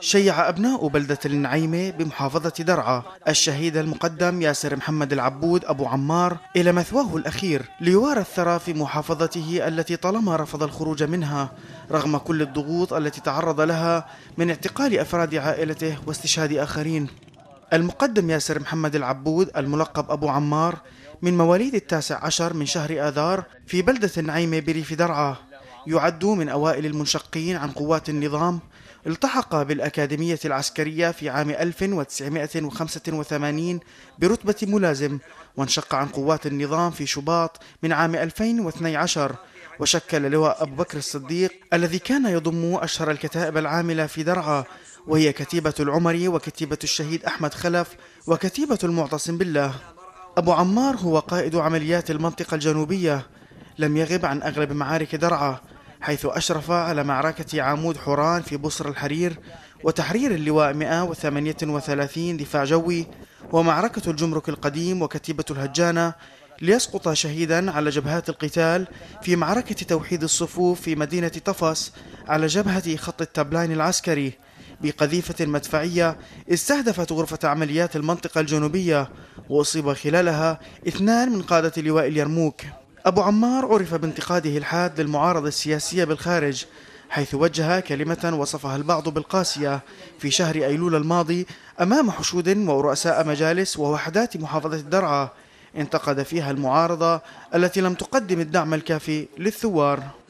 شيع أبناء بلدة النعيمة بمحافظة درعا الشهيد المقدم ياسر محمد العبود أبو عمار إلى مثواه الأخير ليوارى الثرى في محافظته التي طالما رفض الخروج منها رغم كل الضغوط التي تعرض لها من اعتقال أفراد عائلته واستشهاد آخرين المقدم ياسر محمد العبود الملقب أبو عمار من مواليد التاسع عشر من شهر آذار في بلدة النعيمة بريف درعا يعد من أوائل المنشقين عن قوات النظام التحق بالأكاديمية العسكرية في عام 1985 برتبة ملازم وانشق عن قوات النظام في شباط من عام 2012 وشكل لواء أبو بكر الصديق الذي كان يضم أشهر الكتائب العاملة في درعا وهي كتيبة العمري وكتيبة الشهيد أحمد خلف وكتيبة المعتصم بالله أبو عمار هو قائد عمليات المنطقة الجنوبية لم يغب عن أغلب معارك درعا حيث أشرف على معركة عمود حوران في بصر الحرير وتحرير اللواء 138 دفاع جوي ومعركة الجمرك القديم وكتيبة الهجانة ليسقط شهيدا على جبهات القتال في معركة توحيد الصفوف في مدينة طفس على جبهة خط التابلاين العسكري بقذيفة مدفعية استهدفت غرفة عمليات المنطقة الجنوبية وأصيب خلالها اثنان من قادة لواء اليرموك أبو عمار عرف بانتقاده الحاد للمعارضة السياسية بالخارج حيث وجه كلمة وصفها البعض بالقاسية في شهر أيلول الماضي أمام حشود ورؤساء مجالس ووحدات محافظة درعا انتقد فيها المعارضة التي لم تقدم الدعم الكافي للثوار